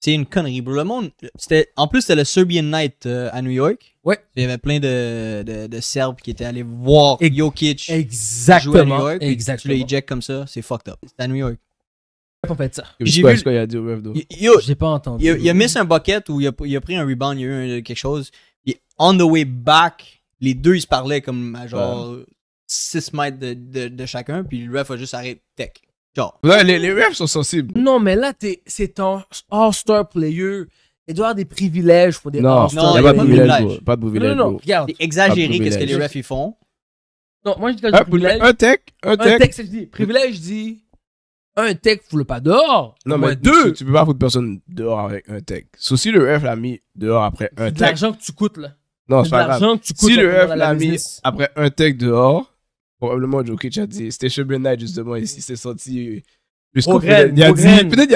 C'est une connerie, Le monde. C'était, en plus, c'était le Serbian Night euh, à New York. Ouais. Il y avait plein de, de, Serbes qui étaient allés voir Jokic exactement, jouer à New York. Exactement. Tu le eject comme ça, c'est fucked up. C'était à New York. pas fait ça. J'ai vu. Ce qu'il a dit J'ai pas entendu. Il, il a, mis un bucket ou il a, pris un rebound, il y a eu quelque chose. on the way back, les deux, ils se parlaient comme à genre 6 mètres de, de, de, chacun. Puis le ref a juste arrêté tech les, les refs sont sensibles. Non, mais là, c'est un all-star player. Il doit avoir des privilèges pour des Non, il n'y a pas de privilèges. Pas de privilèges. Non, non, non. Regarde. exagéré qu'est-ce que les refs ils font. Non, moi, je dis que un, hein, privilège. Un tech, un tech. Un tech, je dis. Privilège, je dis. Un tech, fout-le pas dehors. Non, mais deux. Tu, peux pas foutre personne dehors avec un tech. Sauf si le ref l'a mis dehors après un tech. C'est de l'argent que tu coûtes, là. Non, c'est pas grave. Si le ref l'a mis après un tech dehors, probablement Jokic a dit. C'était Sugar Knight, justement, ici, c'est sorti. Plus Peut-être il a dit